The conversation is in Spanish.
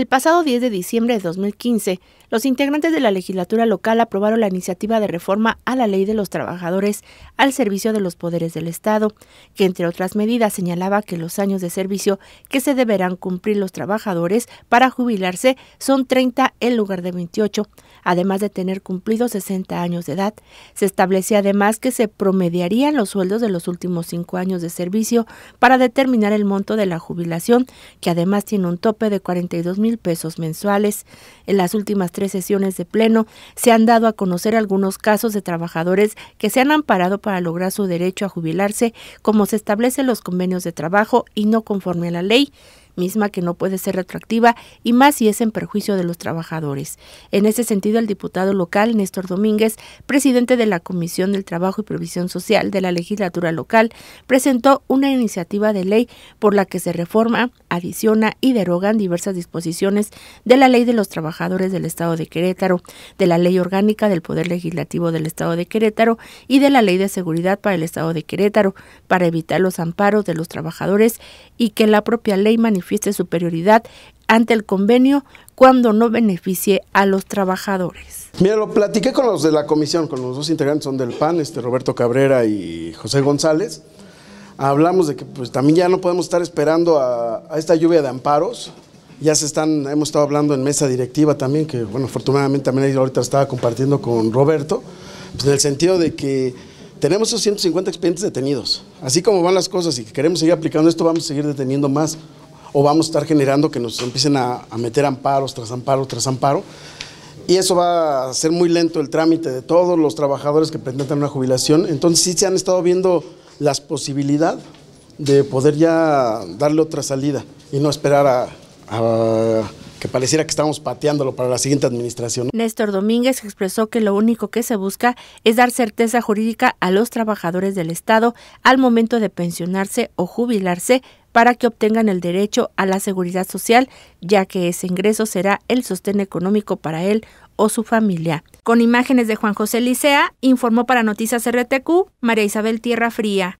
El pasado 10 de diciembre de 2015, los integrantes de la legislatura local aprobaron la iniciativa de reforma a la ley de los trabajadores al servicio de los poderes del Estado, que entre otras medidas señalaba que los años de servicio que se deberán cumplir los trabajadores para jubilarse son 30 en lugar de 28, además de tener cumplido 60 años de edad. Se establecía además que se promediarían los sueldos de los últimos cinco años de servicio para determinar el monto de la jubilación, que además tiene un tope de 42 mil pesos mensuales. En las últimas tres sesiones de pleno se han dado a conocer algunos casos de trabajadores que se han amparado para lograr su derecho a jubilarse como se establecen los convenios de trabajo y no conforme a la ley misma que no puede ser retroactiva y más si es en perjuicio de los trabajadores. En ese sentido, el diputado local Néstor Domínguez, presidente de la Comisión del Trabajo y Previsión Social de la legislatura local, presentó una iniciativa de ley por la que se reforma, adiciona y derogan diversas disposiciones de la Ley de los Trabajadores del Estado de Querétaro, de la Ley Orgánica del Poder Legislativo del Estado de Querétaro y de la Ley de Seguridad para el Estado de Querétaro, para evitar los amparos de los trabajadores y que la propia ley manifiesta manifieste superioridad ante el convenio cuando no beneficie a los trabajadores. Mira, lo platiqué con los de la comisión, con los dos integrantes son del PAN, este Roberto Cabrera y José González. Hablamos de que pues también ya no podemos estar esperando a, esta lluvia de amparos. Ya se están, hemos estado hablando en mesa directiva también, que bueno, afortunadamente también ahorita estaba compartiendo con Roberto, pues, en el sentido de que tenemos esos 150 expedientes detenidos. Así como van las cosas y queremos seguir aplicando esto, vamos a seguir deteniendo más o vamos a estar generando que nos empiecen a, meter amparos tras amparo tras amparo. Y eso va a ser muy lento el trámite de todos los trabajadores que pretenden una jubilación. Entonces sí se han estado viendo las posibilidades de poder ya darle otra salida y no esperar a que pareciera que estamos pateándolo para la siguiente administración. Néstor Domínguez expresó que lo único que se busca es dar certeza jurídica a los trabajadores del Estado al momento de pensionarse o jubilarse para que obtengan el derecho a la seguridad social, ya que ese ingreso será el sostén económico para él o su familia. Con imágenes de Juan José Licea, informó para Noticias RTQ María Isabel Tierra Fría.